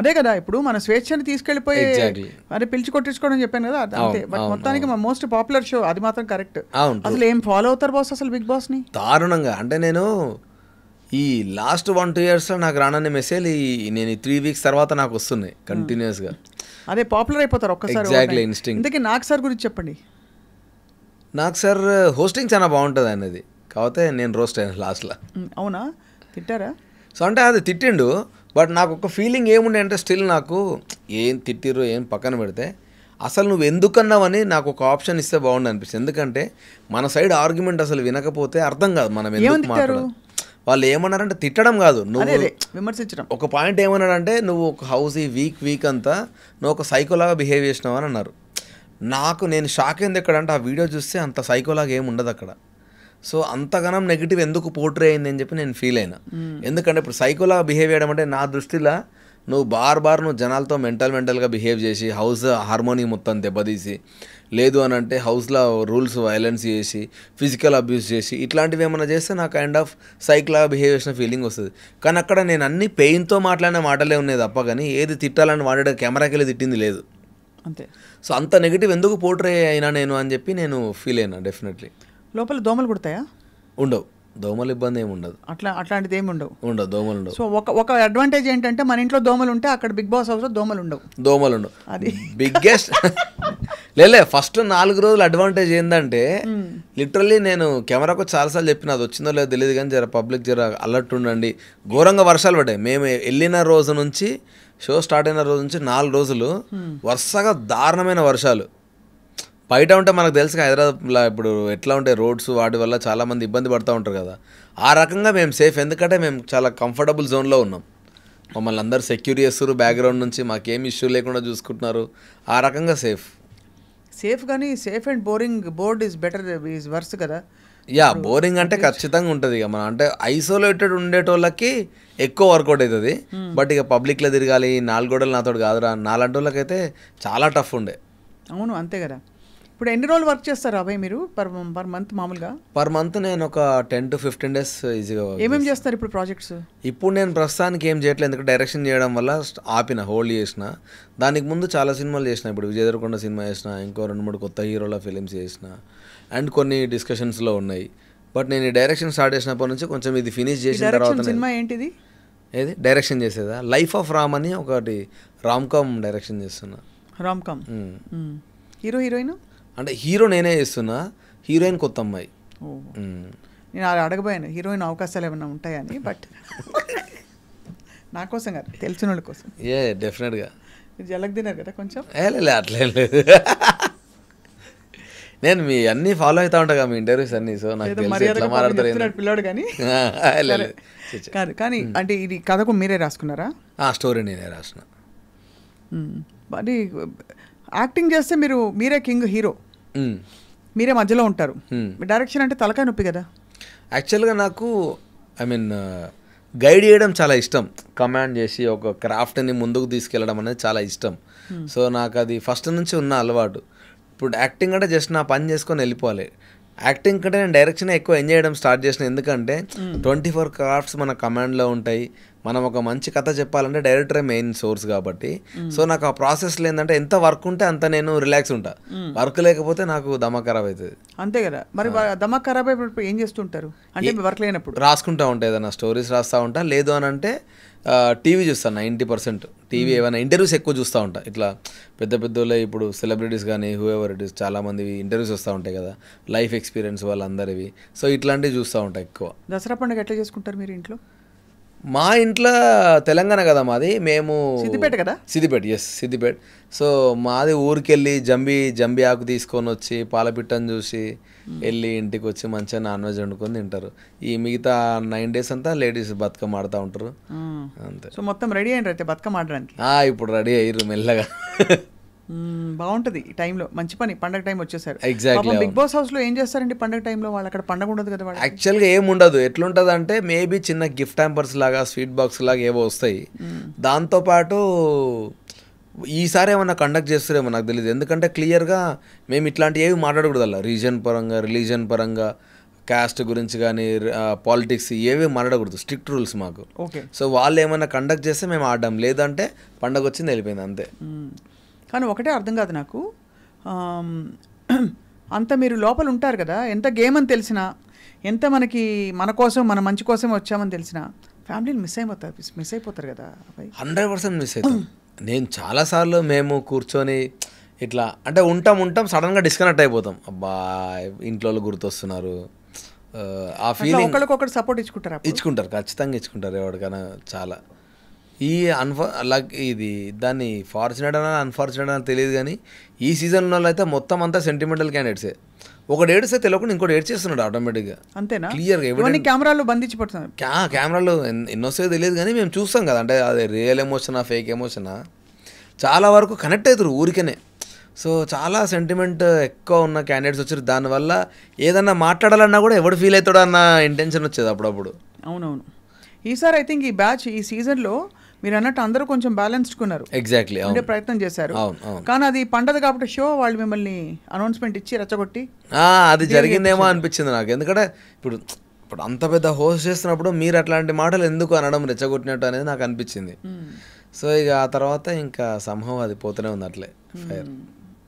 అదే కదా ఇప్పుడు మన స్వేచ్ఛని తీసుకెళ్లిపోయి మరి పిలిచి కొట్టించుకోవడం చెప్పాను కదా అంతే బట్ మొత్తానికి మా మోస్ట్ పాపులర్ షో అది మాత్రం కరెక్ట్ అసలు ఏం ఫాలో అవుతారు బాస్ అసలు బిగ్ బాస్ ని దారుణంగా అంటే నేను ఈ లాస్ట్ వన్ టూ ఇయర్స్ లో నాకు రానన్న మెసేజ్ నేను త్రీ వీక్స్ తర్వాత నాకు వస్తున్నాయి కంటిన్యూస్ hmm. గా అదే పాపులర్ అయిపోతారు ఒక్కసారి ఇంతకీ నాకు సార్ గురించి చెప్పండి నాకు సార్ హోస్టింగ్ చాలా బాగుంటుంది అనేది కాకపోతే నేను రోస్ట్ అయినా లాస్ట్లో అవునా తిట్టారా సో అంటే అది తిట్టిండు బట్ నాకు ఒక ఫీలింగ్ ఏముండే అంటే స్టిల్ నాకు ఏం తిట్టిరో ఏం పక్కన పెడితే అసలు నువ్వు ఎందుకన్నావని నాకు ఒక ఆప్షన్ ఇస్తే బాగుండు అనిపిస్తుంది ఎందుకంటే మన సైడ్ ఆర్గ్యుమెంట్ అసలు వినకపోతే అర్థం కాదు మనం ఎందుకు మాట్లాడు వాళ్ళు ఏమన్నారంటే తిట్టడం కాదు నువ్వు విమర్శించడం ఒక పాయింట్ ఏమన్నాడంటే నువ్వు ఒక హౌస్ ఈ వీక్ వీక్ అంతా నువ్వు ఒక సైకోలాగా బిహేవ్ చేసినావు అని అన్నారు నాకు నేను షాక్ అయింది ఎక్కడంటే ఆ వీడియో చూస్తే అంత సైకోలాగా ఏమి ఉండదు అక్కడ సో అంతగానం నెగిటివ్ ఎందుకు పోర్ట్రే అయింది అని చెప్పి నేను ఫీల్ అయినా ఎందుకంటే ఇప్పుడు సైకోలా బిహేవ్ చేయడం అంటే నా దృష్టిలో నువ్వు బార్ బార్ నువ్వు జనాలతో మెంటల్ మెంటల్గా బిహేవ్ చేసి హౌస్ హార్మోనియం మొత్తం దెబ్బతీసి లేదు అని అంటే హౌస్లో రూల్స్ వైలెన్స్ చేసి ఫిజికల్ అబ్యూస్ చేసి ఇట్లాంటివి ఏమైనా చేస్తే నా కైండ్ ఆఫ్ సైక్లా బిహేవ్ చేసిన ఫీలింగ్ వస్తుంది కానీ అక్కడ నేను అన్ని పెయిన్తో మాట్లాడిన మాటలే ఉన్నాయి తప్ప కానీ ఏది తిట్టాలని వాడే కెమెరాకి వెళ్ళి తిట్టింది లేదు అంతే సో అంత నెగిటివ్ ఎందుకు పోర్ట్రే అయినా నేను అని చెప్పి నేను ఫీల్ అయినా డెఫినెట్లీ లోపల దోమలు కుడతాయా ఉండవు దోమల ఇబ్బంది ఏమి ఉండదు అట్లా అట్లాంటిది ఏమి ఉండవు ఉండవు దోమలు ఉండవు సో ఒక ఒక అడ్వాంటేజ్ ఏంటంటే మన ఇంట్లో దోమలు ఉంటే అక్కడ బిగ్ బాస్ హౌస్లో దోమలు ఉండవు దోమలు ఉండవు అది బిగ్గెస్ట్ లేలే ఫస్ట్ నాలుగు రోజులు అడ్వాంటేజ్ ఏంటంటే లిటరల్లీ నేను కెమెరాకు చాలాసార్లు చెప్పిన అది వచ్చిందో లేదో తెలియదు కానీ జర పబ్లిక్ జర అలర్ట్ ఉండండి ఘోరంగా వర్షాలు పడ్డాయి మేము వెళ్ళిన రోజు నుంచి షో స్టార్ట్ అయిన రోజు నుంచి నాలుగు రోజులు వరుసగా దారుణమైన వర్షాలు బయట ఉంటే మనకు తెలుసు హైదరాబాద్లో ఇప్పుడు ఎట్లా ఉంటాయి రోడ్స్ వాటి వల్ల చాలామంది ఇబ్బంది పడుతూ ఉంటారు కదా ఆ రకంగా మేము సేఫ్ ఎందుకంటే మేము చాలా కంఫర్టబుల్ జోన్లో ఉన్నాం మమ్మల్ని అందరు సెక్యూర్ చేస్తారు బ్యాక్గ్రౌండ్ నుంచి మాకేం ఇష్యూ లేకుండా చూసుకుంటున్నారు ఆ రకంగా సేఫ్ సేఫ్ కానీ safe and boring bored is better is worse కదా యా బోరింగ్ అంటే ఖచ్చితంగా ఉంటుంది ఇక మనం అంటే ఐసోలేటెడ్ ఉండేటోళ్ళకి ఎక్కువ వర్కౌట్ అవుతుంది బట్ ఇక పబ్లిక్లో తిరగాలి నాలుగోడలు నాతో కాదురా నాలుగు వాళ్ళకైతే చాలా టఫ్ ఉండే అవును అంతే కదా ఇప్పుడు ఎన్ని రోజులు వర్క్ చేస్తారు అబ్బాయి మీరు పర్ పర్ మంత్ మామూలుగా పర్ మంత్ నేను ఒక టెన్ టు ఫిఫ్టీన్ డేస్ ఈజీగా ఏమేమి చేస్తారు ఇప్పుడు ప్రాజెక్ట్స్ ఇప్పుడు నేను ప్రస్తుతానికి ఏం చేయట్లేదు ఎందుకంటే డైరెక్షన్ చేయడం వల్ల ఆపిన హోల్డ్ చేసిన దానికి ముందు చాలా సినిమాలు చేసిన ఇప్పుడు విజయదరకొండ సినిమా చేసిన ఇంకో రెండు మూడు కొత్త హీరోల ఫిలిమ్స్ చేసిన అండ్ కొన్ని డిస్కషన్స్లో ఉన్నాయి బట్ నేను ఈ డైరెక్షన్ స్టార్ట్ చేసినప్పటి నుంచి కొంచెం ఇది ఫినిష్ చేసిన తర్వాత సినిమా ఏంటిది ఏది డైరెక్షన్ చేసేదా లైఫ్ ఆఫ్ రామ్ అని ఒకటి రామ్ కామ్ డైరెక్షన్ చేస్తున్నా రామ్ కామ్ హీరో హీరోయిన్ అంటే హీరో నేనే చేస్తున్నా హీరోయిన్ కొత్త అమ్మాయి నేను అలా అడగబోయాను హీరోయిన్ అవకాశాలు ఏమైనా ఉంటాయని బట్ నా కోసం కదా తెలిసిన వాళ్ళ కోసం ఏ డెఫినెట్గా జలక్ తిన్నారు కదా కొంచెం లేదు అట్లేం లేదు నేను మీ అన్ని ఫాలో అవుతా ఉంటా మీ ఇంటర్వ్యూస్ అన్ని సో నాకు మర్యాద పిల్లాడు కానీ కాదు కానీ అంటే ఇది కథకు మీరే రాసుకున్నారా ఆ స్టోరీ నేనే రాసిన మరి యాక్టింగ్ చేస్తే మీరు మీరే కింగ్ హీరో మీరే మధ్యలో ఉంటారు డైరెక్షన్ అంటే తలకాయ నొప్పి కదా యాక్చువల్గా నాకు ఐ మీన్ గైడ్ చేయడం చాలా ఇష్టం కమాండ్ చేసి ఒక క్రాఫ్ట్ని ముందుకు తీసుకెళ్ళడం అనేది చాలా ఇష్టం సో నాకు అది ఫస్ట్ నుంచి ఉన్న అలవాటు ఇప్పుడు యాక్టింగ్ అంటే జస్ట్ నా పని చేసుకొని వెళ్ళిపోవాలి యాక్టింగ్ కంటే నేను డైరెక్షన్ ఎక్కువ ఎంజాయ్ చేయడం స్టార్ట్ చేసిన ఎందుకంటే ట్వంటీ ఫోర్ క్రాఫ్ట్స్ మన కమాండ్లో ఉంటాయి మనం ఒక మంచి కథ చెప్పాలంటే డైరెక్టరే మెయిన్ సోర్స్ కాబట్టి సో నాకు ఆ ప్రాసెస్లో ఏంటంటే ఎంత వర్క్ ఉంటే అంత నేను రిలాక్స్ ఉంటా వర్క్ లేకపోతే నాకు దమ ఖరాబ్ అవుతుంది అంతే కదా మరి దమ ఖరాబ్ అయినప్పుడు ఏం చేస్తుంటారు అంటే వర్క్ లేనప్పుడు రాసుకుంటా ఉంటాయి ఏదన్నా స్టోరీస్ రాస్తా ఉంటా లేదు అని అంటే టీవీ చూస్తాను నైంటీ పర్సెంట్ టీవీ hmm. ఏమైనా ఇంటర్వ్యూస్ ఎక్కువ చూస్తూ ఉంటా ఇట్లా పెద్ద పెద్దోళ్ళ ఇప్పుడు సెలబ్రిటీస్ కానీ హూ ఎవర్ ఇట్ ఇస్ చాలామంది ఇంటర్వ్యూస్ వస్తూ ఉంటాయి కదా లైఫ్ ఎక్స్పీరియన్స్ వాళ్ళందరివి సో ఇట్లాంటివి చూస్తూ ఉంటాయి ఎక్కువ దసరా పండుగ ఎట్లా చేసుకుంటారు మీరు ఇంట్లో మా ఇంట్లో తెలంగాణ కదా మాది మేము సిద్దిపేట కదా సిద్దిపేట ఎస్ సిద్దిపేట సో మాది ఊరికెళ్ళి జంబి జంబి ఆకు తీసుకొని వచ్చి పాలపిట్టను చూసి వెళ్ళి ఇంటికి వచ్చి మంచిగా నాన్ వెజ్ వండుకొని తింటారు ఈ మిగతా నైన్ డేస్ అంతా లేడీస్ బతుకమ్మ ఆడుతూ ఉంటారు అంతే సో మొత్తం రెడీ అయ్యారు అయితే బతుకమ్మ ఆడడానికి ఇప్పుడు రెడీ అయ్యారు మెల్లగా బాగుంటది ఈ టైంలో మంచి పని పండగ టైం వచ్చేసారు ఎగ్జాక్ట్లీ బిగ్ బాస్ హౌస్ లో ఏం చేస్తారండి పండగ టైంలో వాళ్ళు అక్కడ పండగ ఉండదు కదా యాక్చువల్గా యాక్చువల్ గా ఏం ఉండదు ఎట్లుంటది అంటే మేబీ చిన్న గిఫ్ట్ టాంపర్స్ లాగా స్వీట్ బాక్స్ లాగా ఏవో వస్తాయి దాంతో పాటు ఈసారి ఏమన్నా కండక్ట్ చేస్తారేమో నాకు తెలియదు ఎందుకంటే క్లియర్గా మేము ఇట్లాంటి ఏవి మాట్లాడకూడదు రీజన్ పరంగా రిలీజన్ పరంగా క్యాస్ట్ గురించి కానీ పాలిటిక్స్ ఏవి మాట్లాడకూడదు స్ట్రిక్ట్ రూల్స్ మాకు ఓకే సో వాళ్ళు ఏమైనా కండక్ట్ చేస్తే మేము ఆడడం లేదంటే పండగ వచ్చింది వెళ్ళిపోయింది అంతే కానీ ఒకటే అర్థం కాదు నాకు అంత మీరు లోపల ఉంటారు కదా ఎంత గేమ్ అని తెలిసినా ఎంత మనకి మన కోసం మన మంచి కోసం వచ్చామని తెలిసినా ఫ్యామిలీని మిస్ అయిపోతారు మిస్ అయిపోతారు కదా హండ్రెడ్ పర్సెంట్ మిస్ అవుతాం నేను చాలాసార్లు మేము కూర్చొని ఇట్లా అంటే ఉంటాం ఉంటాం సడన్గా డిస్కనెక్ట్ అయిపోతాం అబ్బా ఇంట్లో గుర్తొస్తున్నారు ఆ ఫీలింగ్ ఒకరికొకరు సపోర్ట్ ఇచ్చుకుంటారు ఇచ్చుకుంటారు ఖచ్చితంగా ఇచ్చుకుంటారు ఎవరికైనా చాలా ఈ అన్ఫా లక్ ఇది దాన్ని ఫార్చునేట్ అని అన్ఫార్చునేట్ అని తెలియదు కానీ ఈ సీజన్ ఉన్న అయితే మొత్తం అంతా సెంటిమెంటల్ క్యాండిడేట్సే ఒకటి ఏడిస్తే తెలియకుండా ఇంకోటి ఏడ్చేస్తున్నాడు ఆటోమేటిక్గా అంతేనా క్లియర్ ఇవన్నీ కెమెరాలు బంధించి క్యా కెమెరాలు ఎన్నోసే తెలియదు కానీ మేము చూస్తాం కదా అంటే అది రియల్ ఎమోషనా ఫేక్ ఎమోషనా చాలా వరకు కనెక్ట్ అవుతారు ఊరికనే సో చాలా సెంటిమెంట్ ఎక్కువ ఉన్న క్యాండిడేట్స్ వచ్చారు దానివల్ల ఏదన్నా మాట్లాడాలన్నా కూడా ఎవడు ఫీల్ అవుతాడో అన్న ఇంటెన్షన్ వచ్చేది అప్పుడప్పుడు అవునవును ఈసారి ఐ థింక్ ఈ బ్యాచ్ ఈ సీజన్లో మీరు అన్నట్టు అందరూ కొంచెం బ్యాలెన్స్డ్కున్నారు ఎగ్జాక్ట్లీ అంటే ప్రయత్నం చేశారు కానీ అది పండదు కాబట్టి షో వాళ్ళు మిమ్మల్ని అనౌన్స్మెంట్ ఇచ్చి రెచ్చగొట్టి అది జరిగిందేమో అనిపించింది నాకు ఎందుకంటే ఇప్పుడు ఇప్పుడు అంత పెద్ద హోస్ట్ చేస్తున్నప్పుడు మీరు అట్లాంటి మాటలు ఎందుకు అనడం రెచ్చగొట్టినట్టు అనేది నాకు అనిపించింది hmm. సో ఇక ఆ తర్వాత ఇంకా సంభవం అది పోతూనే ఉంది అట్లే ఫైర్ hmm.